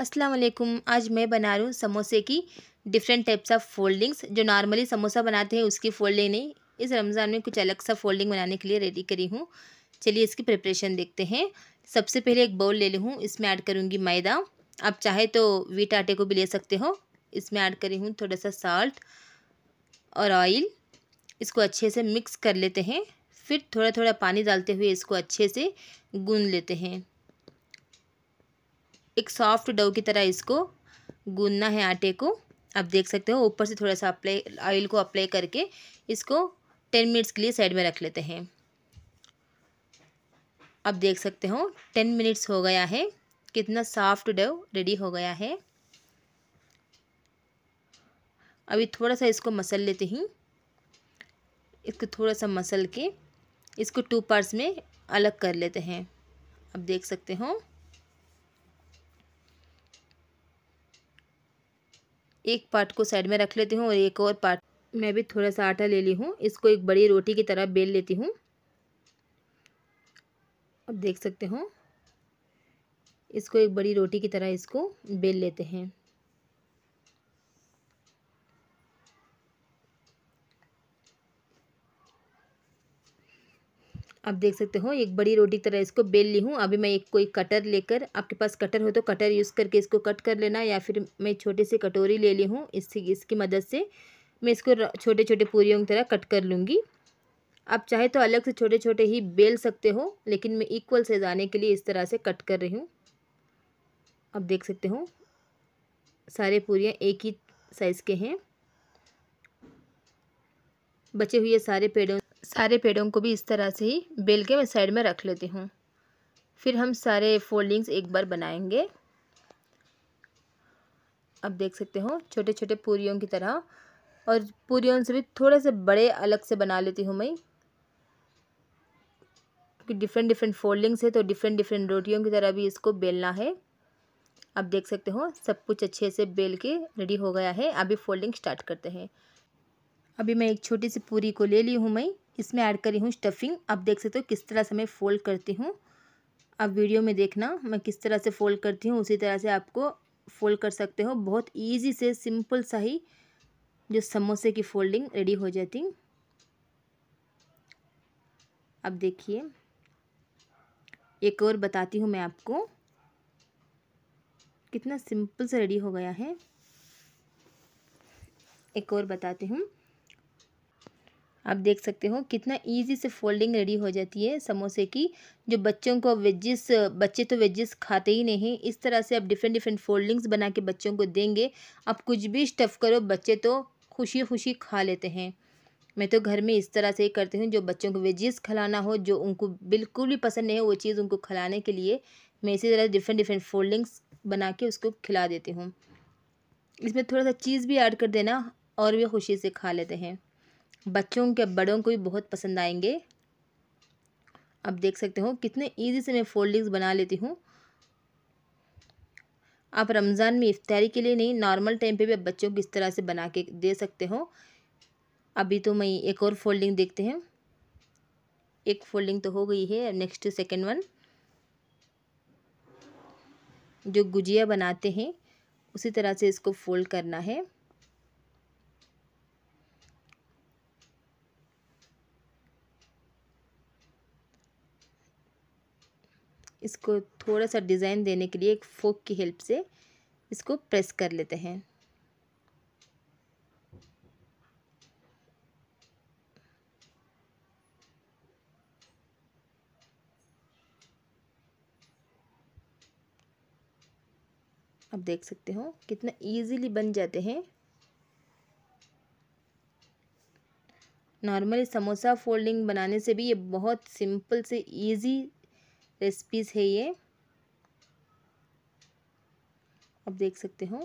अस्सलाम वालेकुम आज मैं बना रही हूँ समोसे की डिफरेंट टाइप्स ऑफ फोल्डिंग्स जो नॉर्मली समोसा बनाते हैं उसकी फोल्डिंग नहीं इस रमज़ान में कुछ अलग सा फोल्डिंग बनाने के लिए रेडी करी हूँ चलिए इसकी प्रिपरेशन देखते हैं सबसे पहले एक बाउल ले ली हूँ इसमें ऐड करूँगी मैदा आप चाहे तो वीट आटे को भी ले सकते हो इसमें ऐड करी हूँ थोड़ा सा साल्ट और ऑयल इसको अच्छे से मिक्स कर लेते हैं फिर थोड़ा थोड़ा पानी डालते हुए इसको अच्छे से गूंद लेते हैं एक सॉफ्ट डव की तरह इसको गूंदना है आटे को आप देख सकते हो ऊपर से थोड़ा सा अप्लाई ऑयल को अप्लाई करके इसको टेन मिनट्स के लिए साइड में रख लेते हैं अब देख सकते हो टेन मिनट्स हो गया है कितना सॉफ्ट डव रेडी हो गया है अभी थोड़ा सा इसको मसल लेते हैं इसको थोड़ा सा मसल के इसको टू पार्ट्स में अलग कर लेते हैं अब देख सकते हो एक पार्ट को साइड में रख लेती हूँ और एक और पार्ट मैं भी थोड़ा सा आटा ले ली हूँ इसको एक बड़ी रोटी की तरह बेल लेती हूँ अब देख सकते हो इसको एक बड़ी रोटी की तरह इसको बेल लेते हैं आप देख सकते हो एक बड़ी रोटी की तरह इसको बेल ली हूँ अभी मैं एक कोई कटर लेकर आपके पास कटर हो तो कटर यूज़ करके इसको कट कर लेना या फिर मैं छोटी सी कटोरी ले ली हूँ इससे इसकी मदद से मैं इसको छोटे छोटे पूरियों की तरह कट कर लूँगी आप चाहे तो अलग से छोटे छोटे ही बेल सकते हो लेकिन मैं इक्वल साइज आने के लिए इस तरह से कट कर रही हूँ आप देख सकते हो सारे पूरियाँ एक ही साइज़ के हैं बचे हुए सारे पेड़ों सारे पेड़ों को भी इस तरह से ही बेल के मैं साइड में रख लेती हूँ फिर हम सारे फोल्डिंग्स एक बार बनाएंगे अब देख सकते हो छोटे छोटे पूरियों की तरह और पूरियों से भी थोड़े से बड़े अलग से बना लेती हूँ मैं क्योंकि डिफरेंट डिफरेंट फोल्डिंग्स है तो डिफरेंट डिफरेंट रोटियों की तरह भी इसको बेलना है आप देख सकते हो सब कुछ अच्छे से बेल के रेडी हो गया है अभी फोल्डिंग स्टार्ट करते हैं अभी मैं एक छोटी सी पूरी को ले ली हूँ मैं इसमें ऐड करी हूँ स्टफिंग आप देख सकते हो किस तरह से मैं फ़ोल्ड करती हूँ आप वीडियो में देखना मैं किस तरह से फ़ोल्ड करती हूँ उसी तरह से आपको फ़ोल्ड कर सकते हो बहुत ईजी से सिंपल सा ही जो समोसे की फोल्डिंग रेडी हो जाती अब देखिए एक और बताती हूँ मैं आपको कितना सिंपल से रेडी हो गया है एक और बताती हूँ आप देख सकते हो कितना इजी से फोल्डिंग रेडी हो जाती है समोसे की जो बच्चों को वेजिस बच्चे तो वेजिस खाते ही नहीं इस तरह से आप डिफरेंट डिफरेंट फोल्डिंग्स बना के बच्चों को देंगे आप कुछ भी स्टफ़ करो बच्चे तो खुशी खुशी खा लेते हैं मैं तो घर में इस तरह से ही करती हूँ जो बच्चों को वेजिस खिलाना हो जो उनको बिल्कुल भी पसंद नहीं हो वो चीज़ उनको खिलाने के लिए मैं इसी तरह डिफरेंट डिफरेंट फोल्डिंग्स बना के उसको खिला देती हूँ इसमें थोड़ा सा चीज़ भी ऐड कर देना और भी खुशी से खा लेते हैं बच्चों के बड़ों को भी बहुत पसंद आएंगे आप देख सकते हो कितने ईजी से मैं फोल्डिंग्स बना लेती हूँ आप रमज़ान में इफ्तारी के लिए नहीं नॉर्मल टाइम पे भी आप बच्चों को इस तरह से बना के दे सकते हो अभी तो मैं एक और फोल्डिंग देखते हैं एक फोल्डिंग तो हो गई है नेक्स्ट सेकेंड वन जो गुजिया बनाते हैं उसी तरह से इसको फोल्ड करना है इसको थोड़ा सा डिज़ाइन देने के लिए एक फोक की हेल्प से इसको प्रेस कर लेते हैं आप देख सकते हो कितना इजीली बन जाते हैं नॉर्मली समोसा फोल्डिंग बनाने से भी ये बहुत सिंपल से इजी रेसिपीज़ है ये आप देख सकते हो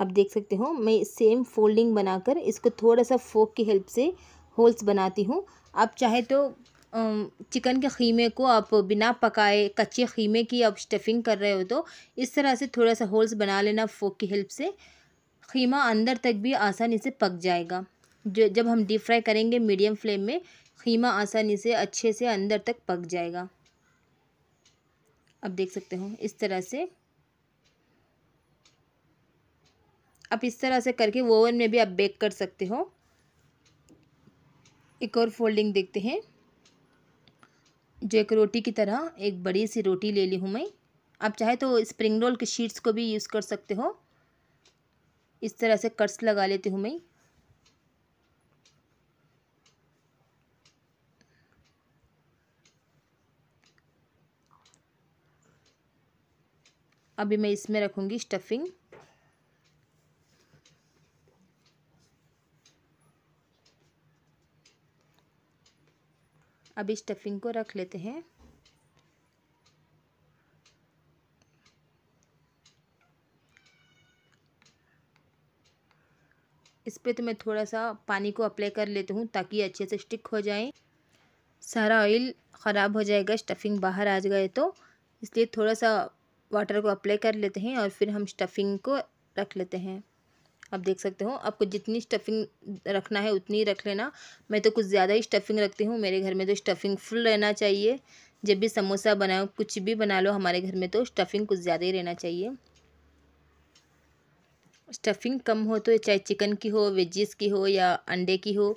आप देख सकते हो मैं सेम फोल्डिंग बनाकर इसको थोड़ा सा फोक की हेल्प से होल्स बनाती हूँ आप चाहे तो चिकन के खीमे को आप बिना पकाए कच्चे खीमे की आप स्टफिंग कर रहे हो तो इस तरह से थोड़ा सा होल्स बना लेना फोक की हेल्प से खीमा अंदर तक भी आसानी से पक जाएगा जो जब हम डीप फ्राई करेंगे मीडियम फ्लेम में खीमा आसानी से अच्छे से अंदर तक पक जाएगा आप देख सकते हो इस तरह से आप इस तरह से करके ओवन में भी आप बेक कर सकते हो एक और फोल्डिंग देखते हैं जो एक रोटी की तरह एक बड़ी सी रोटी ले ली हूँ मैं आप चाहे तो स्प्रिंग रोल के शीट्स को भी यूज़ कर सकते हो इस तरह से कट्स लगा लेती हूँ मैं अभी मैं इसमें रखूँगी स्टफिंग अब स्टफिंग को रख लेते हैं इस पर तो मैं थोड़ा सा पानी को अप्लाई कर लेती हूँ ताकि अच्छे से स्टिक हो जाए सारा ऑयल ख़राब हो जाएगा स्टफिंग बाहर आ जाए तो इसलिए थोड़ा सा वाटर को अप्लाई कर लेते हैं और फिर हम स्टफिंग को रख लेते हैं आप देख सकते हो आपको जितनी स्टफिंग रखना है उतनी ही रख लेना मैं तो कुछ ज़्यादा ही स्टफिंग रखती हूँ मेरे घर में तो स्टफिंग फुल रहना चाहिए जब भी समोसा बनाओ कुछ भी बना लो हमारे घर में तो स्टफिंग कुछ ज़्यादा ही रहना चाहिए स्टफिंग कम हो तो चाहे चिकन की हो वेजिस की हो या अंडे की हो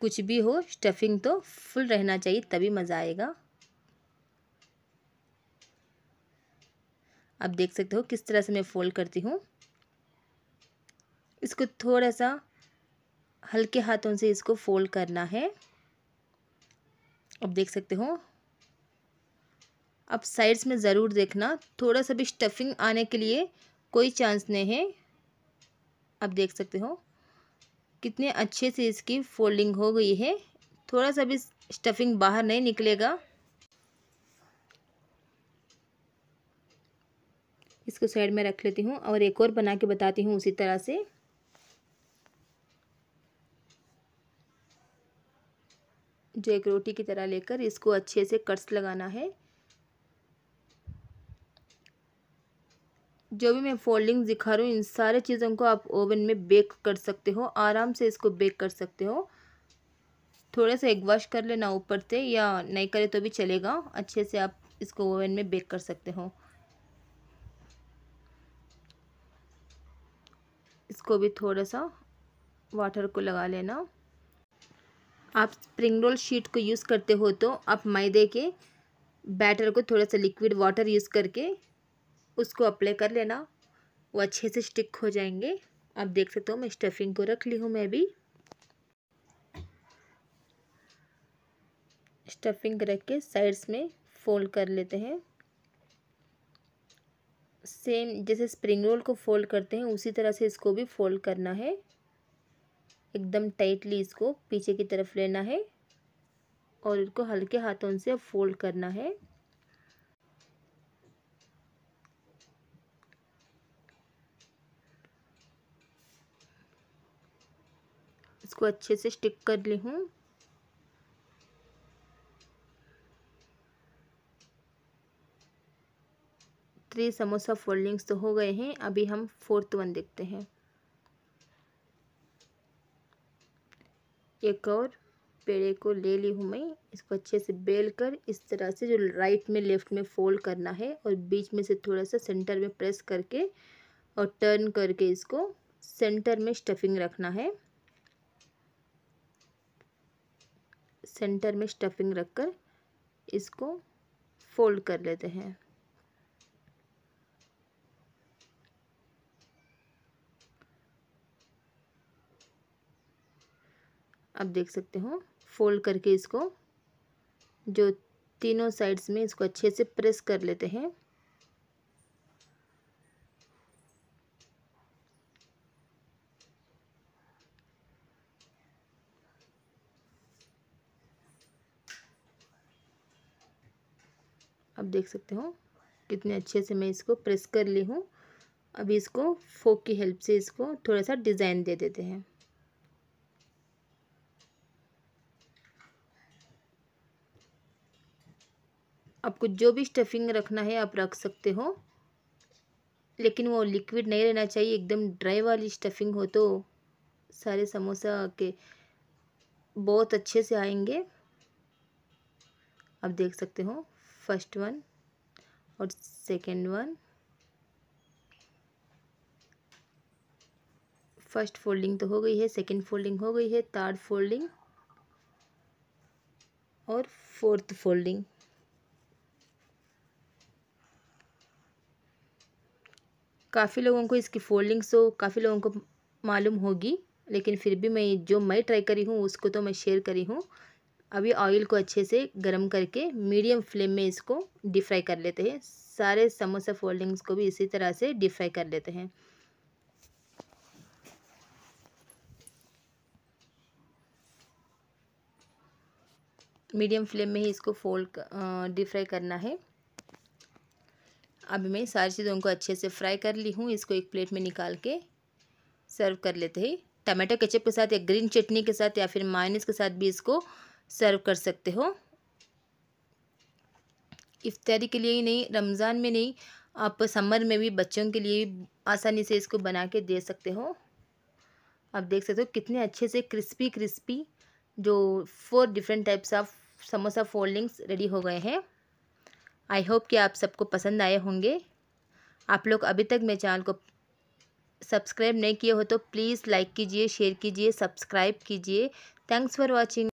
कुछ भी हो स्टफिंग तो फुल रहना चाहिए तभी मज़ा आएगा आप देख सकते हो किस तरह से मैं फोल्ड करती हूँ इसको थोड़ा सा हल्के हाथों से इसको फोल्ड करना है अब देख सकते हो अब साइड्स में ज़रूर देखना थोड़ा सा भी स्टफिंग आने के लिए कोई चांस नहीं है अब देख सकते हो कितने अच्छे से इसकी फोल्डिंग हो गई है थोड़ा सा भी स्टफिंग बाहर नहीं निकलेगा इसको साइड में रख लेती हूँ और एक और बना के बताती हूँ उसी तरह से जो एक रोटी की तरह लेकर इसको अच्छे से कट्स लगाना है जो भी मैं फोल्डिंग दिखा रही हूँ इन सारे चीज़ों को आप ओवन में बेक कर सकते हो आराम से इसको बेक कर सकते हो थोड़ा सा एग वॉश कर लेना ऊपर से या नहीं करे तो भी चलेगा अच्छे से आप इसको ओवन में बेक कर सकते हो इसको भी थोड़ा सा वाटर को लगा लेना आप स्प्रिंग रोल शीट को यूज़ करते हो तो आप मैदे के बैटर को थोड़ा सा लिक्विड वाटर यूज़ करके उसको अप्लाई कर लेना वो अच्छे से स्टिक हो जाएंगे आप देख सकते हो मैं स्टफिंग को रख ली हूँ मैं भी स्टफिंग रख के साइड्स में फोल्ड कर लेते हैं सेम जैसे स्प्रिंग रोल को फोल्ड करते हैं उसी तरह से इसको भी फोल्ड करना है एकदम टाइटली इसको पीछे की तरफ लेना है और इसको हल्के हाथों से फोल्ड करना है इसको अच्छे से स्टिक कर ली हूँ थ्री समोसा फोल्डिंग्स तो हो गए हैं अभी हम फोर्थ वन देखते हैं एक और पेड़े को ले ली हूँ मैं इसको अच्छे से बेल कर इस तरह से जो राइट में लेफ़्ट में फोल्ड करना है और बीच में से थोड़ा सा सेंटर में प्रेस करके और टर्न करके इसको सेंटर में स्टफिंग रखना है सेंटर में स्टफिंग रखकर इसको फोल्ड कर लेते हैं आप देख सकते हो फोल्ड करके इसको जो तीनों साइड्स में इसको अच्छे से प्रेस कर लेते हैं आप देख सकते हो कितने अच्छे से मैं इसको प्रेस कर ली हूँ अभी इसको फोक की हेल्प से इसको थोड़ा सा डिज़ाइन दे देते हैं आपको जो भी स्टफिंग रखना है आप रख सकते हो लेकिन वो लिक्विड नहीं रहना चाहिए एकदम ड्राई वाली स्टफिंग हो तो सारे समोसा के बहुत अच्छे से आएंगे आप देख सकते हो फर्स्ट वन और सेकंड वन फर्स्ट फोल्डिंग तो हो गई है सेकंड फोल्डिंग हो गई है थर्ड फोल्डिंग और फोर्थ फोल्डिंग काफ़ी लोगों को इसकी फोल्डिंग सो काफ़ी लोगों को मालूम होगी लेकिन फिर भी मैं जो मैं ट्राई करी हूँ उसको तो मैं शेयर करी हूँ अभी ऑयल को अच्छे से गर्म करके मीडियम फ्लेम में इसको डीप फ्राई कर लेते हैं सारे समोसा फोल्डिंग्स को भी इसी तरह से डीप फ्राई कर लेते हैं मीडियम फ्लेम में ही इसको फोल्ड डीप फ्राई करना है अब मैं सारी चीज़ों को अच्छे से फ्राई कर ली हूँ इसको एक प्लेट में निकाल के सर्व कर लेते हैं टमाटो केचप के साथ या ग्रीन चटनी के साथ या फिर माइनस के साथ भी इसको सर्व कर सकते हो इफ्तारी के लिए ही नहीं रमज़ान में नहीं आप समर में भी बच्चों के लिए आसानी से इसको बना के दे सकते हो आप देख सकते हो कितने अच्छे से क्रिस्पी क्रिस्पी जो four different types of samosa foldings ready हो गए हैं आई होप कि आप सबको पसंद आए होंगे आप लोग अभी तक मेरे चैनल को सब्सक्राइब नहीं किए हो तो प्लीज़ लाइक कीजिए शेयर कीजिए सब्सक्राइब कीजिए थैंक्स फॉर वॉचिंग